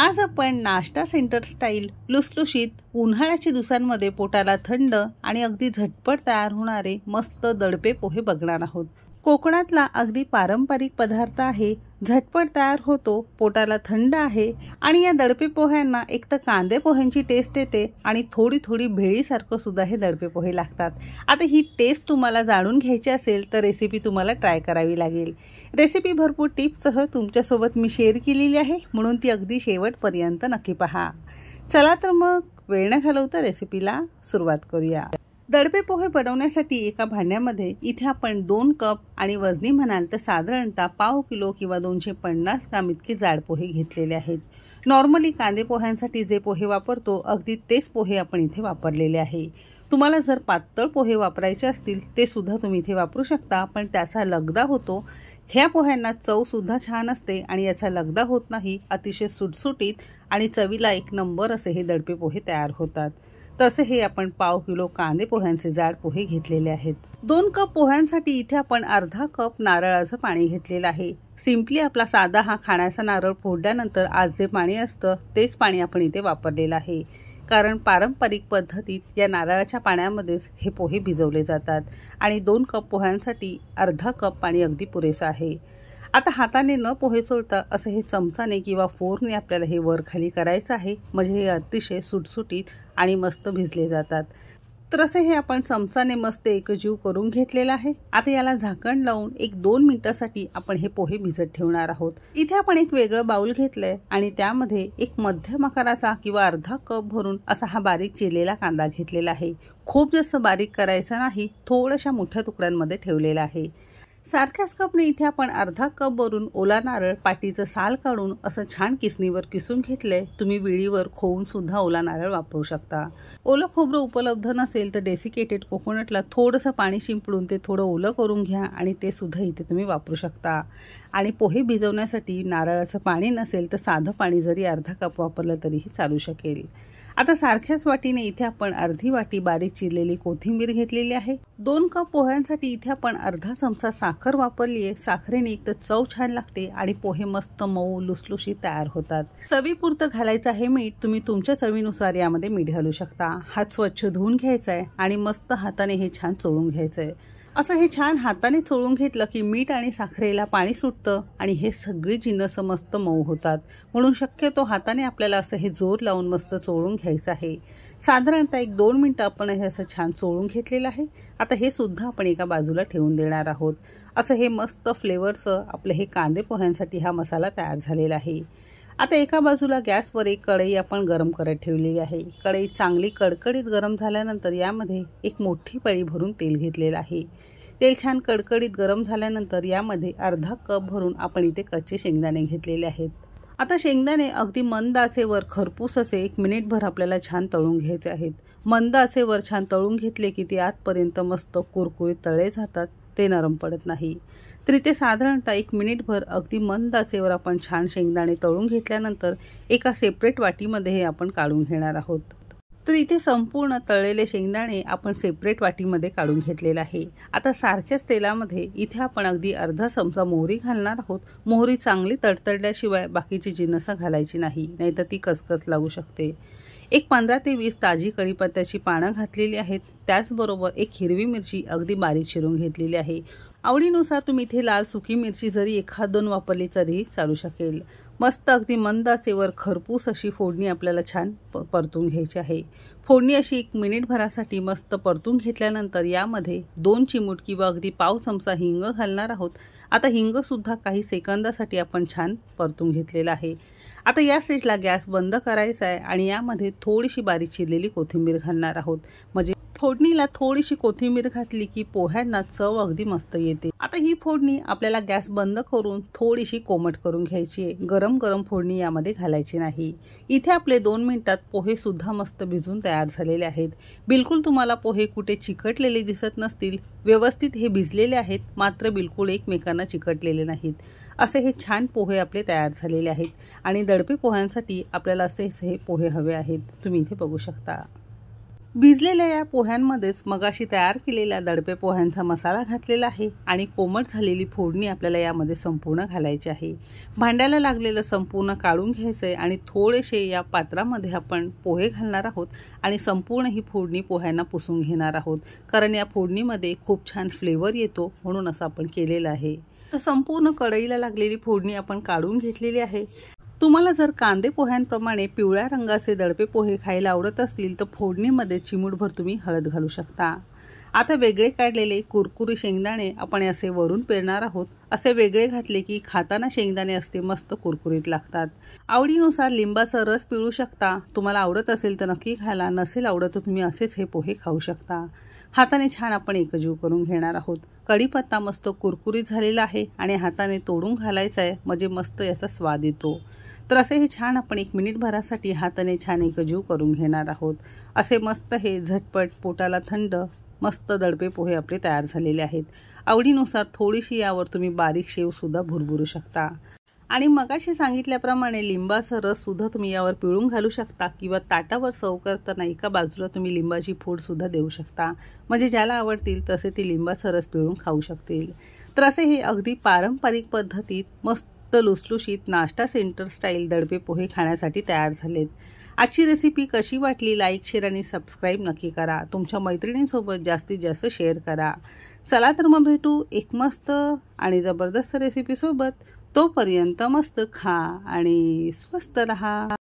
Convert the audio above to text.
आज आपण नाश्ता सेंटर स्टाईल लुसलुशीत उन्हाळ्याच्या दिवसांमध्ये पोटाला थंड आणि अगदी झटपट तयार होणारे मस्त दडपे पोहे बघणार आहोत कोकणातला अगदी पारंपरिक पदार्थ आहे झटपट तयार होतो पोटाला थंड आहे आणि या दडपे पोह्यांना एक तर कांदे पोह्यांची टेस्ट येते आणि थोडी थोडी भेळीसारखं सुद्धा हे दडपे पोहे लागतात आता ही टेस्ट तुम्हाला जाणून घ्यायची असेल तर रेसिपी तुम्हाला ट्राय करावी लागेल रेसिपी भरपूर टिप्ससह तुमच्यासोबत मी शेअर केलेली आहे म्हणून ती अगदी शेवटपर्यंत नक्की पहा चला तर मग वेळ न घालवता रेसिपीला सुरुवात करूया दडपे पोहे बनवण्यासाठी एका भांड्यामध्ये इथे आपण दोन कप आणि वजनी म्हणाल तर साधारणतः पाव किलो किंवा दोनशे पन्नास ग्राम इतके जाड पोहे घेतलेले आहेत नॉर्मली कांदे पोह्यांसाठी जे पोहे वापरतो अगदी तेच पोहे आपण इथे वापरलेले आहे तुम्हाला जर पातळ पोहे वापरायचे असतील ते सुद्धा तुम्ही इथे वापरू शकता पण त्याचा लगदा होतो ह्या पोह्यांना चवसुद्धा छान असते आणि याचा लगदा होत नाही अतिशय सुटसुटीत आणि चवीला एक नंबर असे हे दडपे पोहे तयार होतात तसे हे आपण पाव किलो कांदे पोह्यांचे जाड पोहे घेतलेले आहेत दोन कप पोह्यांसाठी इथे आपण अर्धा कप नारळाचं पाणी घेतलेलं आहे सिम्पली आपला साधा हा खाण्याचा नारळ फोडल्यानंतर आज जे पाणी असतं तेच पाणी आपण इथे वापरलेलं आहे कारण पारंपरिक पद्धतीत या नारळाच्या पाण्यामध्येच हे पोहे भिजवले जातात आणि दोन कप पोह्यांसाठी अर्धा कप पाणी अगदी पुरेसा आहे आता हाताने न पोहे सोडता असं हे चमचाने किंवा फोरने आपल्याला हे वर खाली करायचं आहे म्हणजे हे अतिशय सुटसुटीत आणि मस्त भिजले जातात तर असे हे आपण चमचाने मस्त एकजीव करून घेतलेला आहे आता याला झाकण लावून एक दोन मिनिटासाठी आपण हे पोहे भिजत ठेवणार आहोत इथे आपण एक वेगळं बाउल घेतलंय आणि त्यामध्ये एक मध्यम आकाराचा किंवा अर्धा कप भरून असा हा बारीक चिरलेला कांदा घेतलेला आहे खूप जास्त बारीक करायचा नाही थोड्याशा मोठ्या तुकड्यांमध्ये ठेवलेला आहे सारख्याच कपने इथे आपण अर्धा कप भरून ओला नारळ पाटीचं साल काढून असं छान किसणीवर किसून घेतलंय तुम्ही विळीवर खोवून सुद्धा ओला नारळ वापरू शकता ओलं खोबरं उपलब्ध नसेल तर डेसिकेटेड कोकोनटला थोडंसं पाणी शिंपडून ते थोडं ओलं करून घ्या आणि ते सुद्धा इथे तुम्ही वापरू शकता आणि पोहे भिजवण्यासाठी नारळाचं पाणी नसेल तर साधं पाणी जरी अर्धा कप वापरलं तरीही चालू शकेल आता सारख्याच वाटीने इथे आपण अर्धी वाटी बारीक चिरलेली कोथिंबीर घेतलेली आहे दोन कप पोह्यांसाठी इथे आपण अर्धा चमचा साखर वापरली आहे साखरेने एक तर चव छान लागते आणि पोहे मस्त मऊ लुसलुशी तयार होतात चवीपुरतं घालायचं आहे मीठ तुम्ही तुमच्या चवीनुसार यामध्ये मीठ घालू शकता हात स्वच्छ धुवून घ्यायचा आहे आणि मस्त हाताने हे छान चोळून घ्यायचं आहे असं हे छान हाताने चोळून घेतलं की मीठ आणि साखरेला पाणी सुटतं आणि हे सगळी जिनस मस्त मऊ होतात म्हणून शक्यतो हाताने आपल्याला असं हे जोर लावून मस्त चोळून घ्यायचं आहे साधारणतः एक दोन मिनटं आपण हे असं छान चोळून घेतलेलं आहे आता हे सुद्धा आपण एका बाजूला ठेवून देणार आहोत असं हे मस्त फ्लेवरचं आपलं हे कांदे पोह्यांसाठी हा मसाला तयार झालेला आहे आता एका बाजूला गॅसवर एक कढई आपण गरम करत ठेवलेली आहे कढई चांगली कडकडीत गरम झाल्यानंतर यामध्ये एक मोठी पळी भरून तेल घेतलेलं आहे तेल छान कडकडीत गरम झाल्यानंतर यामध्ये अर्धा कप भरून आपण इथे कच्चे शेंगदाणे घेतलेले आहेत आता शेंगदाणे अगदी मंद असेवर खरपूस असे एक मिनिटभर आपल्याला छान तळून घ्यायचे आहेत मंद असेवर छान तळून घेतले की ते आतपर्यंत मस्त कुरकुरीत तळे जातात ते नरम पडत नाही तरी ते साधारणतः एक मिनिटभर अगदी मंद असेवर आपण छान शेंगदाणे तळून घेतल्यानंतर एका सेपरेट वाटीमध्ये हे आपण काढून घेणार आहोत तर इथे संपूर्ण तळलेले शेंगदाणे आपण सेपरेट वाटीमध्ये काढून घेतलेले आहे आता सारख्याच तेलामध्ये इथे आपण अगदी अर्धा चमचा मोहरी घालणार आहोत मोहरी चांगली तडतडल्याशिवाय बाकीची जिनसं घालायची नाही नाहीतर ती कसकस लागू शकते एक पंधरा ते वीस ताजी कढीपत्त्याची पानं घातलेली आहेत त्याचबरोबर एक हिरवी मिरची अगदी बारीक चिरून घेतलेली आहे आवडीनुसार तुम्ही इथे लाल सुकी मिरची जरी एखाद दोन वापरली तरी चालू शकेल मस्त अगदी मंद आचेवर खरपूस अशी फोडणी आपल्याला छान प परतून घ्यायची आहे फोडणी अशी एक मिनिटभरासाठी मस्त परतून घेतल्यानंतर यामध्ये दोन चिमूट किंवा अगदी पाव चमचा हिंग घालणार आहोत आता हिंगसुद्धा काही सेकंदासाठी आपण छान परतून घेतलेला आहे आता या स्टेजला गॅस बंद करायचा आहे आणि यामध्ये थोडीशी बारीक चिरलेली कोथिंबीर घालणार आहोत म्हणजे फोडणीला थोडीशी कोथिंबीर घातली की पोह्यांना चव अगदी मस्त येते आता ही फोडणी आपल्याला गॅस बंद करून थोडीशी कोमट करून घ्यायची आहे गरम गरम फोडणी यामध्ये घालायची नाही इथे आपले दोन मिनिटात पोहे सुद्धा मस्त भिजून तयार झालेले आहेत बिलकुल तुम्हाला पोहे कुठे चिकटलेले दिसत नसतील व्यवस्थित हे भिजलेले आहेत मात्र बिलकुल एकमेकांना चिकटलेले नाहीत असे हे छान पोहे आपले तयार झालेले आहेत आणि दडपे पोह्यांसाठी आपल्याला असे हे पोहे हवे आहेत तुम्ही इथे बघू शकता भिजलेल्या या पोह्यांमध्येच मगाशी तयार केलेल्या दडपे पोह्यांचा मसाला घातलेला आहे आणि कोमट झालेली फोडणी आपल्याला यामध्ये संपूर्ण घालायची आहे भांड्याला लागलेलं संपूर्ण काढून घ्यायचं आहे आणि थोडेसे या पात्रामध्ये आपण पोहे घालणार आहोत आणि संपूर्ण ही फोडणी पोह्यांना पुसून घेणार आहोत कारण या फोडणीमध्ये खूप छान फ्लेवर येतो म्हणून असं आपण केलेलं आहे तर संपूर्ण कढईला लागलेली फोडणी आपण काढून घेतलेली आहे तुम्हाला जर कांदे पोह्यांप्रमाणे पिवळ्या रंगाचे दडपे पोहे खायला आवडत असतील तर फोडणीमध्ये चिमूटभर तुम्ही हळद घालू शकता आता वेगळे काढलेले कुरकुरी शेंगदाणे आपण असे वरून पेरणार आहोत असे वेगळे घातले की खाताना शेंगदाणे असते मस्त कुरकुरीत लागतात आवडीनुसार लिंबाचा रस पिळू शकता तुम्हाला आवडत असेल तर नक्की खायला नसेल आवडत तर तुम्ही असेच हे पोहे खाऊ शकता हाताने छान आपण एकजीव करून घेणार आहोत कढीपत्ता मस्त कुरकुरीत झालेला आहे आणि हाताने तोडून घालायचा आहे म्हणजे मस्त याचा स्वाद येतो तर असे हे छान आपण एक मिनिटभरासाठी हाताने छान एकजीव करून घेणार आहोत असे मस्त हे झटपट पोटाला थंड मस्त दडपे पोहे आपले तयार झालेले आहेत आवडीनुसार थोडीशी यावर तुम्ही बारीक शेवसुद्धा भुरभुरू शकता आणि मगाशी सांगितल्याप्रमाणे लिंबाचा सुद्धा तुम्ही यावर पिळून घालू शकता किंवा ताटावर सर्व करताना एका बाजूला तुम्ही लिंबाची सुद्धा देऊ शकता म्हणजे ज्याला आवडतील तसे ती लिंबाचा रस पिळून खाऊ शकतील तर असे हे अगदी पारंपरिक पद्धतीत मस्त लुसलुशीत नाश्ता सेंटर स्टाईल दडपे पोहे खाण्यासाठी तयार झालेत आजची रेसिपी कशी वाटली लाईक शेअर आणि सबस्क्राईब नक्की करा तुमच्या मैत्रिणींसोबत जास्तीत जास्त शेअर करा चला तर मग भेटू एक मस्त आणि जबरदस्त रेसिपीसोबत तोपर्यंत मस्त खा आणि स्वस्त रहा